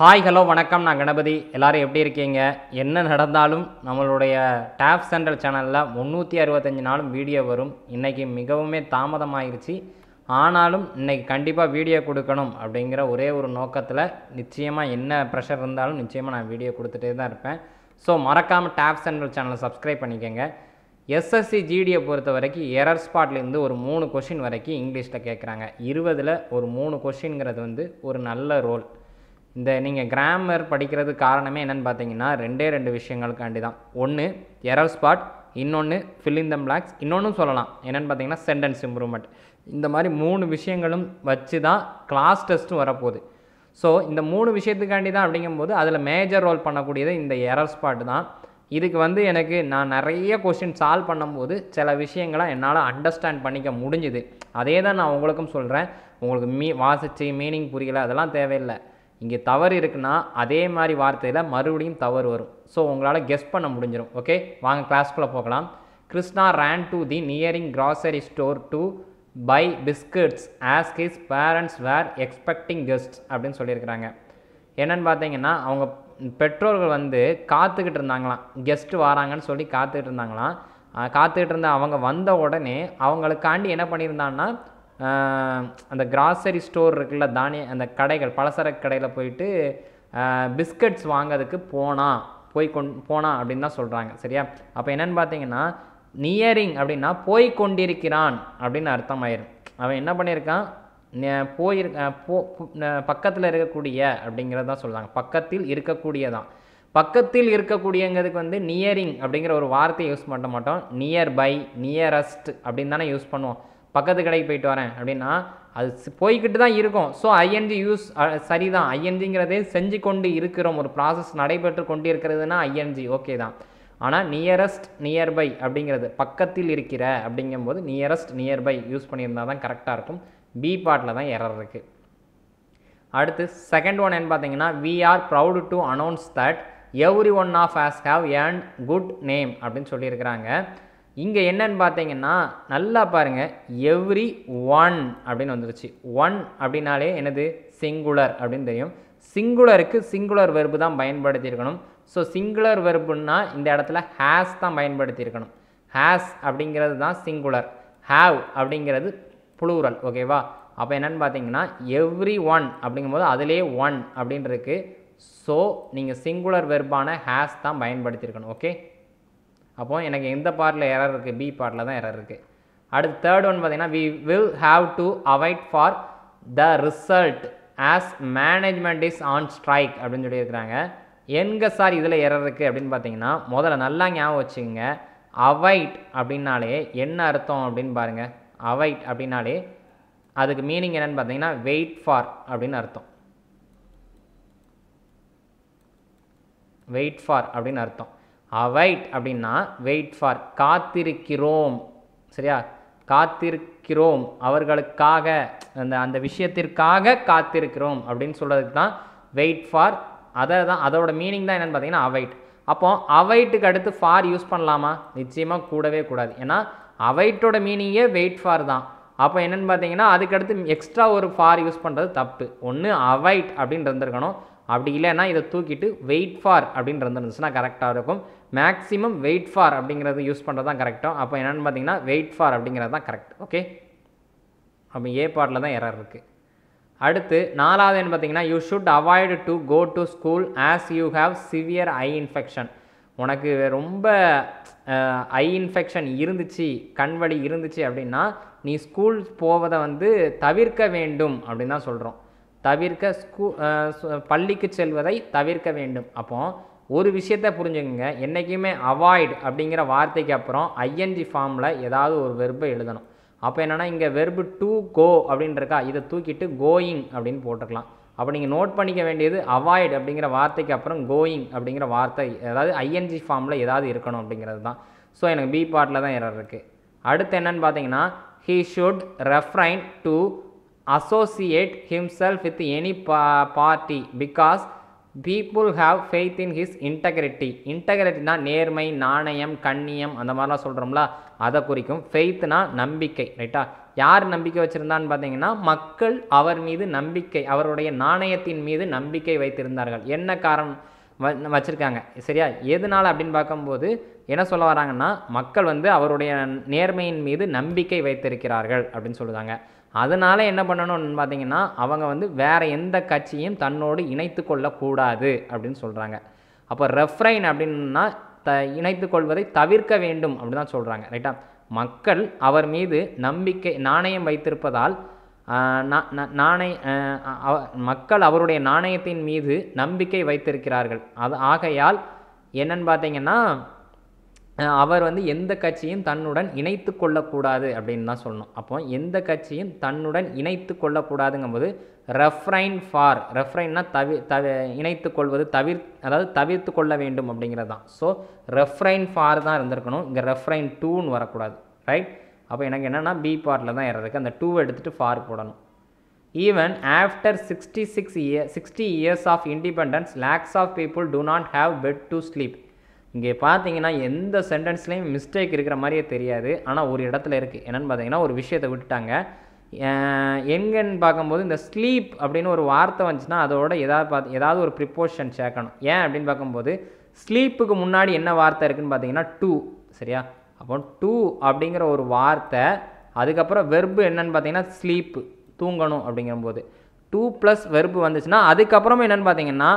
hi hello வணக்கம் நான் கணபதி எல்லோரும் எப்படி இருக்கீங்க என்ன நடந்தாலும் நம்மளுடைய டேப் சென்ட்ரல் சேனலில் முந்நூற்றி அறுபத்தஞ்சு நாளும் வீடியோ வரும் இன்றைக்கி மிகவுமே தாமதமாகிருச்சு ஆனாலும் இன்றைக்கி கண்டிப்பாக வீடியோ கொடுக்கணும் அப்படிங்கிற ஒரே ஒரு நோக்கத்தில் நிச்சயமாக என்ன ப்ரெஷர் இருந்தாலும் நிச்சயமாக நான் வீடியோ கொடுத்துட்டே தான் இருப்பேன் ஸோ மறக்காமல் டேப் சென்ட்ரல் சேனலை சப்ஸ்கிரைப் பண்ணிக்கோங்க எஸ்எஸ்சி ஜிடியை பொறுத்த வரைக்கும் எரர் ஸ்பாட்லேருந்து ஒரு மூணு கொஷின் வரைக்கும் இங்கிலீஷில் கேட்குறாங்க இருபதில் ஒரு மூணு கொஷின்ங்கிறது வந்து ஒரு நல்ல ரோல் இந்த நீங்கள் கிராமர் படிக்கிறது காரணமே என்னென்னு பார்த்தீங்கன்னா ரெண்டே ரெண்டு விஷயங்களுக்காண்டி தான் ஒன்று எரர் ஸ்பாட் இன்னொன்று ஃபில்லிங் த பிளாக்ஸ் இன்னொன்றும் சொல்லலாம் என்னென்னு பார்த்தீங்கன்னா சென்டென்ஸ் இம்ப்ரூவ்மெண்ட் இந்த மாதிரி மூணு விஷயங்களும் வச்சு தான் கிளாஸ் டெஸ்ட்டும் வரப்போகுது ஸோ இந்த மூணு விஷயத்துக்காண்டி தான் அப்படிங்கும்போது அதில் மேஜர் ரோல் பண்ணக்கூடியது இந்த எரர் ஸ்பாட் தான் இதுக்கு வந்து எனக்கு நான் நிறைய கொஸ்டின் சால்வ் பண்ணும்போது சில விஷயங்களை என்னால் அண்டர்ஸ்டாண்ட் பண்ணிக்க முடிஞ்சுது அதே தான் நான் உங்களுக்கும் சொல்கிறேன் உங்களுக்கு மீ வாசித்து மீனிங் புரியல அதெல்லாம் தேவையில்லை இங்கே தவறு இருக்குன்னா அதே மாதிரி வார்த்தையில் மறுபடியும் தவறு வரும் ஸோ உங்களால் கெஸ் பண்ண முடிஞ்சிடும் ஓகே வாங்க கிளாஸ்க்குள்ளே போகலாம் Krishna ran to the nearing grocery store to buy biscuits as his parents were expecting guest அப்படின்னு சொல்லியிருக்கிறாங்க என்னென்னு பார்த்தீங்கன்னா அவங்க பெற்றோர்கள் வந்து காத்துக்கிட்டு இருந்தாங்களாம் கெஸ்ட்டு வராங்கன்னு சொல்லி காத்துக்கிட்டு இருந்தாங்களாம் காத்துக்கிட்டு இருந்த அவங்க வந்த உடனே அவங்களுக்காண்டி என்ன பண்ணியிருந்தாங்கன்னா அந்த கிராசரி ஸ்டோர் இருக்குல்ல தானிய அந்த கடைகள் பலசரக்கு கடையில் போயிட்டு பிஸ்கட்ஸ் வாங்கிறதுக்கு போனா போய் கொண் போனா அப்படின்னு தான் சொல்கிறாங்க சரியா அப்போ என்னென்னு பார்த்தீங்கன்னா நியரிங் அப்படின்னா போய் கொண்டிருக்கிறான் அப்படின்னு அர்த்தம் ஆயிரும் அவன் என்ன பண்ணியிருக்கான் போயிரு போ பக்கத்தில் இருக்கக்கூடிய அப்படிங்கிறது தான் சொல்கிறாங்க பக்கத்தில் இருக்கக்கூடியதான் பக்கத்தில் இருக்கக்கூடியங்கிறதுக்கு வந்து நியரிங் அப்படிங்கிற ஒரு வார்த்தையை யூஸ் பண்ண மாட்டோம் நியர் பை நியரஸ்ட் அப்படின்னு தானே யூஸ் பண்ணுவோம் பக்கத்து கடைக்கு போயிட்டு வரேன் அப்படின்னா அது போய்கிட்டு தான் இருக்கும் ஸோ ஐஎன்ஜி யூஸ் சரிதான் ஐஎன்ஜிங்கிறதே செஞ்சு கொண்டு இருக்கிறோம் ஒரு ப்ராசஸ் நடைபெற்று கொண்டு இருக்கிறதுனா ஐஎன்ஜி ஓகே தான் ஆனால் நியரஸ்ட் நியர்பை அப்படிங்கிறது பக்கத்தில் இருக்கிற அப்படிங்கும்போது நியரஸ்ட் நியர்பை யூஸ் பண்ணியிருந்தால் தான் கரெக்டாக இருக்கும் பி பார்ட்டில் தான் எரர் இருக்குது அடுத்து செகண்ட் ஒன் என்ன பார்த்தீங்கன்னா we are proud to announce that every one of us have an good name அப்படின்னு சொல்லியிருக்கிறாங்க இங்கே என்னன்னு பார்த்தீங்கன்னா நல்லா பாருங்கள் எவ்ரி ஒன் அப்படின்னு வந்துருச்சு ஒன் அப்படின்னாலே எனது சிங்குலர் அப்படின்னு தெரியும் சிங்குலருக்கு சிங்குலர் வெர்பு தான் பயன்படுத்தியிருக்கணும் ஸோ சிங்குலர் வெறுப்புன்னா இந்த இடத்துல ஹேஸ் தான் பயன்படுத்தியிருக்கணும் ஹேஸ் அப்படிங்கிறது தான் சிங்குலர் ஹாவ் அப்படிங்கிறது புளூரல் ஓகேவா அப்போ என்னென்னு பார்த்தீங்கன்னா எவ்ரி ஒன் அப்படிங்கும்போது அதிலே ஒன் அப்படின்றது ஸோ நீங்கள் சிங்குலர் வெர்பான ஹேஸ் தான் பயன்படுத்தியிருக்கணும் ஓகே அப்போது எனக்கு எந்த பார்ட்டில் எரர் இருக்குது பி பார்ட்டில் தான் எரர் இருக்குது அடுத்து தேர்ட் ஒன் பார்த்தீங்கன்னா we will have to avoid for the result as management is on strike அப்படின்னு சொல்லியிருக்கிறாங்க எங்கே சார் இதில் எரர் இருக்குது அப்படின்னு பார்த்தீங்கன்னா முதல்ல நல்லா ஞாபகம் வச்சுக்கோங்க அவைட் அப்படின்னாலே என்ன அர்த்தம் அப்படின்னு பாருங்கள் அவைட் அப்படின்னாலே அதுக்கு மீனிங் என்னென்னு பார்த்தீங்கன்னா வெயிட் ஃபார் அப்படின்னு அர்த்தம் வெயிட் ஃபார் அப்படின்னு அர்த்தம் அவைட் அப்படின்னா வெயிட் ஃபார் காத்திருக்கிறோம் சரியா காத்திருக்கிறோம் அவர்களுக்காக அந்த அந்த விஷயத்திற்காக காத்திருக்கிறோம் அப்படின்னு சொல்கிறதுக்கு தான் வெயிட் ஃபார் அதை தான் அதோட மீனிங் தான் என்னென்னு பார்த்தீங்கன்னா அவைட் அப்போ அவைட்டுக்கு அடுத்து ஃபார் யூஸ் பண்ணலாமா நிச்சயமாக கூடவே கூடாது ஏன்னா அவைட்டோட மீனிங்கே வெயிட் ஃபார் தான் அப்போ என்னென்னு பார்த்தீங்கன்னா அதுக்கடுத்து எக்ஸ்ட்ரா ஒரு ஃபார் யூஸ் பண்ணுறது தப்பு ஒன்று அவைட் அப்படின்னு இருந்திருக்கணும் அப்படி இல்லைன்னா இதை தூக்கிட்டு வெயிட் ஃபார் அப்படின்றது இருந்துச்சுன்னா கரெக்டாக இருக்கும் மேக்ஸிமம் வெயிட் ஃபார் அப்படிங்கிறது யூஸ் பண்ணுறது தான் கரெக்டாக அப்போ என்னென்னு பார்த்தீங்கன்னா வெயிட் ஃபார் அப்படிங்கிறது தான் கரெக்ட் ஓகே அப்போ ஏ பாட்டில் தான் எரர் இருக்குது அடுத்து நாலாவது பார்த்தீங்கன்னா you should avoid to go to school as you have severe eye infection உனக்கு ரொம்ப ஐ இன்ஃபெக்ஷன் இருந்துச்சு கண் வலி இருந்துச்சு அப்படின்னா நீ ஸ்கூல் போவதை வந்து தவிர்க்க வேண்டும் அப்படின்னு தான் சொல்கிறோம் தவிர்க்க ஸ்கூ பள்ளிக்கு செல்வதை தவிர்க்க வேண்டும் அப்போது ஒரு விஷயத்தை புரிஞ்சுக்கோங்க என்றைக்குமே அவாய்ட் அப்படிங்கிற வார்த்தைக்கு அப்புறம் ஐஎன்ஜி ஃபார்மில் ஏதாவது ஒரு வெர்பை எழுதணும் அப்போ என்னென்னா இங்கே வெர்பு டூ கோ அப்படின்னு இருக்கா இதை தூக்கிட்டு கோயிங் அப்படின்னு போட்டுக்கலாம் அப்போ நீங்கள் நோட் பண்ணிக்க வேண்டியது அவாய்ட் அப்படிங்கிற வார்த்தைக்கு அப்புறம் கோயிங் அப்படிங்கிற வார்த்தை அதாவது ஐஎன்ஜி ஃபார்மில் ஏதாவது இருக்கணும் அப்படிங்கிறது தான் ஸோ எனக்கு பி பார்ட்டில் தான் எரர் இருக்குது அடுத்து என்னென்னு பார்த்தீங்கன்னா he should refrain to associate himself with any pa party because people have faith in his integrity இன்டெகிரிட்டினா நேர்மை நாணயம் கண்ணியம் அந்த மாதிரிலாம் சொல்கிறோம்ல அதை குறிக்கும் ஃபெய்த்னா நம்பிக்கை ரைட்டா யார் நம்பிக்கை வச்சுருந்தான்னு பார்த்தீங்கன்னா மக்கள் அவர் மீது நம்பிக்கை அவருடைய நாணயத்தின் மீது நம்பிக்கை வைத்திருந்தார்கள் என்ன காரணம் வ வச்சுருக்காங்க சரியா எதனால் அப்படின்னு பார்க்கும்போது என்ன சொல்ல வராங்கன்னா மக்கள் வந்து அவருடைய நேர்மையின் மீது நம்பிக்கை வைத்திருக்கிறார்கள் அப்படின்னு சொல்லுவாங்க அதனால் என்ன பண்ணணும்னு பார்த்தீங்கன்னா அவங்க வந்து வேறு எந்த கட்சியும் தன்னோடு இணைத்து கொள்ளக்கூடாது அப்படின்னு சொல்கிறாங்க அப்போ ரெஃப்ரைன் அப்படின்னா த இணைத்து கொள்வதை தவிர்க்க வேண்டும் அப்படி தான் சொல்கிறாங்க ரைட்டா மக்கள் அவர் மீது நம்பிக்கை நாணயம் வைத்திருப்பதால் நாணய மக்கள் அவருடைய நாணயத்தின் மீது நம்பிக்கை வைத்திருக்கிறார்கள் அது ஆகையால் என்னன்னு பார்த்தீங்கன்னா அவர் வந்து எந்த கட்சியும் தன்னுடன் இணைத்து கொள்ளக்கூடாது அப்படின்னு தான் சொல்லணும் அப்போ எந்த கட்சியும் தன்னுடன் இணைத்து கொள்ளக்கூடாதுங்கும்போது ரெஃப்ரைன் ஃபார் ரெஃப்ரைன்னா தவி தவ இணைத்து கொள்வது தவிர் அதாவது தவிர்த்து கொள்ள வேண்டும் அப்படிங்கிறது தான் ஸோ ரெஃப்ரைன் ஃபார் தான் இருந்திருக்கணும் இங்கே ரெஃப்ரைன் டூன்னு வரக்கூடாது ரைட் அப்போ எனக்கு என்னென்னா பி பார்ட்டில் தான் இருக்குது அந்த டூ எடுத்துகிட்டு ஃபார் போடணும் even after sixty six year sixty years of independence lakhs of people do not have bed to sleep இங்கே பார்த்தீங்கன்னா எந்த சென்டென்ஸ்லேயும் மிஸ்டேக் இருக்கிற மாதிரியே தெரியாது ஆனால் ஒரு இடத்துல இருக்குது என்னென்னு பார்த்தீங்கன்னா ஒரு விஷயத்தை விட்டுட்டாங்க எங்கன்னு பார்க்கும்போது இந்த ஸ்லீப் அப்படின்னு ஒரு வார்த்தை வந்துச்சுன்னா அதோட ஏதாவது பார்த்து ஏதாவது ஒரு ப்ரிப்போஷன் சேர்க்கணும் ஏன் அப்படின்னு பார்க்கும்போது ஸ்லீப்புக்கு முன்னாடி என்ன வார்த்தை இருக்குதுன்னு பார்த்தீங்கன்னா டூ சரியா அப்போ டூ அப்படிங்கிற ஒரு வார்த்தை அதுக்கப்புறம் வெர்பு என்னன்னு பார்த்தீங்கன்னா ஸ்லீப்பு தூங்கணும் அப்படிங்கும்போது டூ ப்ளஸ் வெர்பு வந்துச்சுன்னா அதுக்கப்புறமும் என்னென்னு பார்த்தீங்கன்னா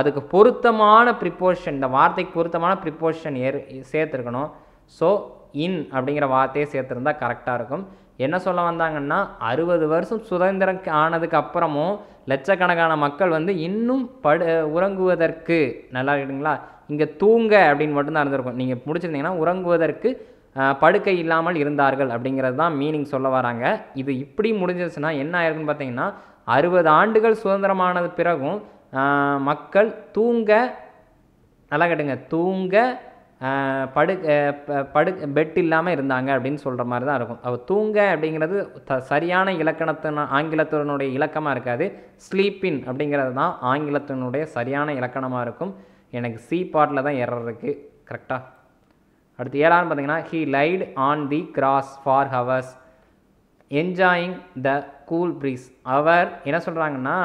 அதுக்கு பொருத்தமான ப்ரிப்போஷன் இந்த வார்த்தைக்கு பொருத்தமான ப்ரிப்போஷன் ஏ சேர்த்துருக்கணும் ஸோ இன் அப்படிங்கிற வார்த்தையை சேர்த்துருந்தா கரெக்டாக இருக்கும் என்ன சொல்ல வந்தாங்கன்னா அறுபது வருஷம் சுதந்திரம் ஆனதுக்கு அப்புறமும் லட்சக்கணக்கான மக்கள் வந்து இன்னும் படு உறங்குவதற்கு நல்லா இருக்குங்களா இங்கே தூங்க அப்படின்னு மட்டும்தான் இருந்திருக்கும் நீங்கள் முடிச்சிருந்தீங்கன்னா உறங்குவதற்கு படுக்கை இல்லாமல் இருந்தார்கள் அப்படிங்கிறது தான் மீனிங் சொல்ல வராங்க இது இப்படி முடிஞ்சிருச்சுன்னா என்ன ஆயிருக்குன்னு பார்த்தீங்கன்னா அறுபது ஆண்டுகள் சுதந்திரமானது பிறகும் மக்கள் தூங்க நல்லா கேட்டுங்க தூங்க படு படு பெட் இல்லாமல் இருந்தாங்க அப்படின்னு சொல்கிற மாதிரி தான் இருக்கும் அவள் தூங்க அப்படிங்கிறது த சரியான இலக்கணத்தின ஆங்கிலத்தினுடைய இலக்கமாக இருக்காது ஸ்லீப்பின் அப்படிங்கிறது தான் ஆங்கிலத்தினுடைய சரியான இலக்கணமாக இருக்கும் எனக்கு சி பாட்டில் தான் எரர் இருக்குது கரெக்டாக அடுத்து ஏழான்னு பார்த்தீங்கன்னா he lied on the grass for hours enjoying the cool breeze அவர் என்ன சொல்கிறாங்கன்னா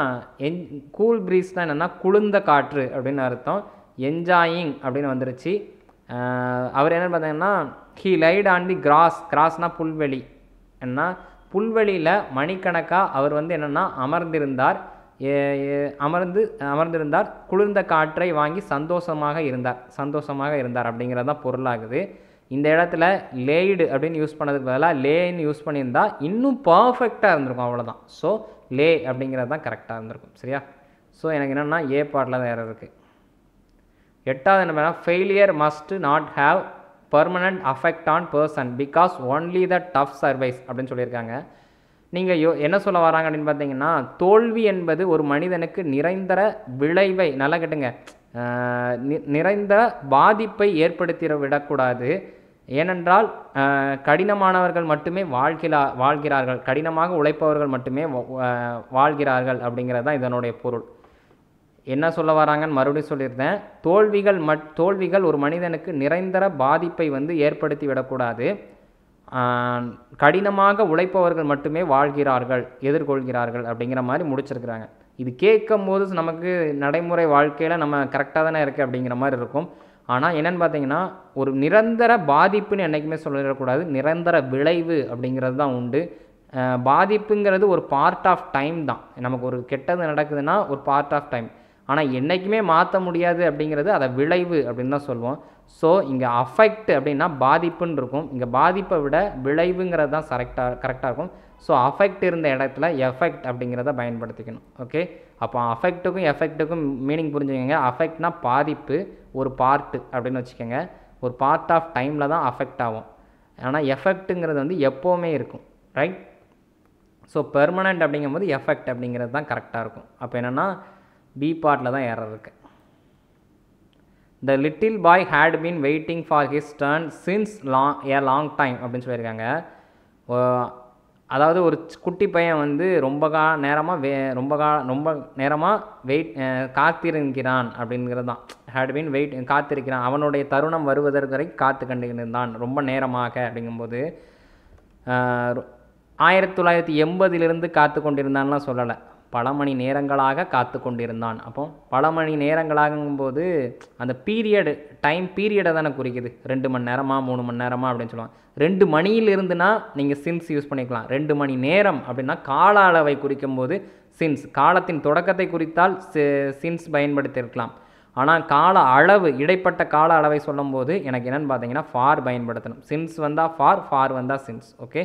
என் கூல் ப்ரீஸ்னால் தான் என்னென்னா குளிர்ந்த காற்று அப்படின்னு அர்த்தம் என்ஜாயிங் அப்படின்னு வந்துருச்சு அவர் என்ன பார்த்தீங்கன்னா he lied on the grass கிராஸ்னால் புல்வெளி என்ன புல்வெளியில் மணிக்கணக்காக அவர் வந்து என்னென்னா அமர்ந்திருந்தார் அமர்ந்து அமர்ந்திருந்தார் குளிர்ந்த காற்றை வாங்கி சந்தோஷமாக இருந்தார் சந்தோஷமாக இருந்தார் அப்படிங்கிறது தான் பொருளாகுது இந்த இடத்துல லேய்டு அப்படின்னு யூஸ் பண்ணதுக்கு பதிலாக லேன்னு யூஸ் பண்ணியிருந்தா இன்னும் பர்ஃபெக்டாக இருந்திருக்கும் அவ்வளோதான் ஸோ லே அப்படிங்கிறது தான் கரெக்டாக இருந்திருக்கும் சரியா ஸோ எனக்கு என்னென்னா ஏ பாட்டில் தான் இருக்குது எட்டாவது என்ன failure must not have permanent affect on person because only the tough survives அப்படின்னு சொல்லியிருக்காங்க நீங்கள் யோ என்ன சொல்ல வராங்க அப்படின்னு பார்த்தீங்கன்னா தோல்வி என்பது ஒரு மனிதனுக்கு நிறைந்தர விளைவை நல்லா கேட்டுங்க நிறைந்த பாதிப்பை ஏற்படுத்திட விடக்கூடாது ஏனென்றால் கடினமானவர்கள் மட்டுமே வாழ்கிறா வாழ்கிறார்கள் கடினமாக உழைப்பவர்கள் மட்டுமே வாழ்கிறார்கள் அப்படிங்கிறது தான் இதனுடைய பொருள் என்ன சொல்ல வராங்கன்னு மறுபடியும் சொல்லியிருந்தேன் தோல்விகள் மட் தோல்விகள் ஒரு மனிதனுக்கு நிரந்தர பாதிப்பை வந்து ஏற்படுத்தி விடக்கூடாது கடினமாக உழைப்பவர்கள் மட்டுமே வாழ்கிறார்கள் எதிர்கொள்கிறார்கள் அப்படிங்கிற மாதிரி முடிச்சிருக்கிறாங்க இது கேட்கும் போது நமக்கு நடைமுறை வாழ்க்கையில் நம்ம கரெக்டாக தானே இருக்குது அப்படிங்கிற மாதிரி இருக்கும் ஆனால் என்னென்னு பார்த்தீங்கன்னா ஒரு நிரந்தர பாதிப்புன்னு என்றைக்குமே சொல்லிடக்கூடாது நிரந்தர விளைவு அப்படிங்கிறது தான் உண்டு பாதிப்புங்கிறது ஒரு பார்ட் ஆஃப் டைம் தான் நமக்கு ஒரு கெட்டது நடக்குதுன்னா ஒரு பார்ட் ஆஃப் டைம் ஆனால் என்றைக்குமே மாற்ற முடியாது அப்படிங்கிறது அதை விளைவு அப்படின்னு தான் சொல்லுவோம் ஸோ இங்கே அஃபெக்ட் அப்படின்னா பாதிப்புன்னு இருக்கும் இங்கே பாதிப்பை விட விளைவுங்கிறது தான் சரெக்டாக கரெக்டாக இருக்கும் ஸோ அஃபெக்ட் இருந்த இடத்துல எஃபெக்ட் அப்படிங்கிறத பயன்படுத்திக்கணும் ஓகே அப்போ அஃபெக்ட்டுக்கும் எஃபெக்ட்டுக்கும் மீனிங் புரிஞ்சுக்கோங்க அஃபெக்ட்னா பாதிப்பு ஒரு பார்ட் அப்படின்னு வச்சுக்கோங்க ஒரு பார்ட் ஆஃப் டைமில் தான் அஃபெக்ட் ஆகும் ஆனால் எஃபெக்ட்டுங்கிறது வந்து எப்போவுமே இருக்கும் ரைட் ஸோ பெர்மனண்ட் அப்படிங்கும்போது எஃபெக்ட் அப்படிங்கிறது தான் கரெக்டாக இருக்கும் அப்போ என்னென்னா பி பார்ட்டில் தான் ஏற இருக்குது the little boy had been waiting for his turn since long a long time அப்படின்னு சொல்லியிருக்காங்க அதாவது ஒரு குட்டி பையன் வந்து ரொம்ப கா நேரமாக வே ரொம்ப கா ரொம்ப நேரமாக வெயிட் காத்திருக்கிறான் அப்படிங்கிறது தான் ஹேட் பீன் வெயிட் காத்திருக்கிறான் அவனுடைய தருணம் வருவதற்கு வரை காத்து கண்டுகின்றான் ரொம்ப நேரமாக அப்படிங்கும்போது ஆயிரத்தி தொள்ளாயிரத்தி எண்பதிலிருந்து காத்து கொண்டிருந்தான்லாம் சொல்லலை பல மணி நேரங்களாக காத்து கொண்டிருந்தான் அப்போ பல மணி நேரங்களாகும்போது அந்த பீரியடு டைம் பீரியடை தானே குறிக்குது ரெண்டு மணி நேரமாக மூணு மணி நேரமாக அப்படின்னு சொல்லுவாங்க ரெண்டு மணியில் இருந்துனா நீங்கள் சின்ஸ் யூஸ் பண்ணிக்கலாம் ரெண்டு மணி நேரம் அப்படின்னா கால அளவை குறிக்கும் போது சின்ஸ் காலத்தின் தொடக்கத்தை குறித்தால் சின்ஸ் பயன்படுத்தியிருக்கலாம் ஆனால் கால அளவு இடைப்பட்ட கால அளவை சொல்லும்போது எனக்கு என்னென்னு பார்த்தீங்கன்னா ஃபார் பயன்படுத்தணும் சின்ஸ் வந்தால் ஃபார் ஃபார் வந்தால் சின்ஸ் ஓகே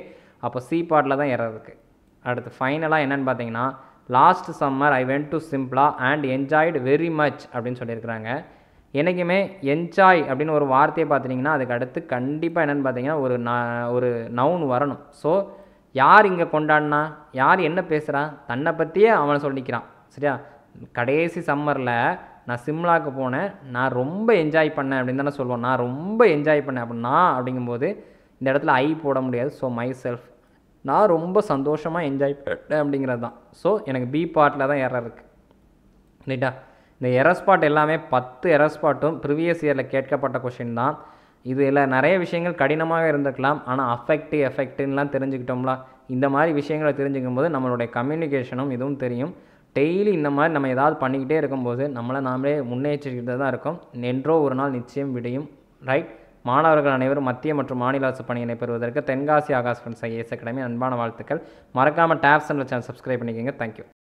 அப்போ சி பாட்டில் தான் எரர் இருக்குது அடுத்து ஃபைனலாக என்னென்னு பார்த்தீங்கன்னா last summer I went to Shimla and enjoyed very much அப்படின்னு சொல்லியிருக்கிறாங்க என்றைக்குமே என்ஜாய் அப்படின்னு ஒரு வார்த்தையை பார்த்துட்டிங்கன்னா அதுக்கு அடுத்து கண்டிப்பாக என்னென்னு பார்த்தீங்கன்னா ஒரு ந ஒரு நவுன் வரணும் ஸோ யார் இங்கே கொண்டாடினா யார் என்ன பேசுகிறா தன்னை பற்றியே அவனை சொல்லிக்கிறான் சரியா கடைசி சம்மரில் நான் சிம்லாவுக்கு போனேன் நான் ரொம்ப என்ஜாய் பண்ணேன் அப்படின்னு தானே சொல்லுவோம் நான் ரொம்ப என்ஜாய் பண்ணேன் அப்படின்னா அப்படிங்கும்போது இந்த இடத்துல ஐ போட முடியாது ஸோ மை செல்ஃப் நான் ரொம்ப சந்தோஷமாக என்ஜாய் பண்ணேன் அப்படிங்கிறது தான் ஸோ எனக்கு பி பாட்டில் தான் எரர் இருக்குது ரைட்டா இந்த எரஸ்பாட் எல்லாமே பத்து எரஸ்பாட்டும் ப்ரிவியஸ் இயரில் கேட்கப்பட்ட கொஷின் தான் இதில் நிறைய விஷயங்கள் கடினமாக இருந்திருக்கலாம் ஆனால் அஃபெக்ட் எஃபெக்ட்லாம் தெரிஞ்சுக்கிட்டோம்லாம் இந்த மாதிரி விஷயங்களை தெரிஞ்சுக்கும் போது நம்மளுடைய கம்யூனிகேஷனும் இதுவும் தெரியும் டெய்லி இந்த மாதிரி நம்ம ஏதாவது பண்ணிக்கிட்டே இருக்கும்போது நம்மளை நாமளே முன்னேற்றிக்கிட்டு தான் இருக்கும் நின்றோ ஒரு நாள் நிச்சயம் விடையும் ரைட் மாணவர்கள் அனைவரும் மத்திய மற்றும் மாநில அரசு பணியினை பெறுவதற்கு Tenkasi Aakash friends IAS academy அன்பான வாழ்த்துக்கள் மறக்காமல் டேப்ஸ் அண்ட் சேனல் சப்ஸ்கிரைப் பண்ணிக்கோங்க தேங்க்யூ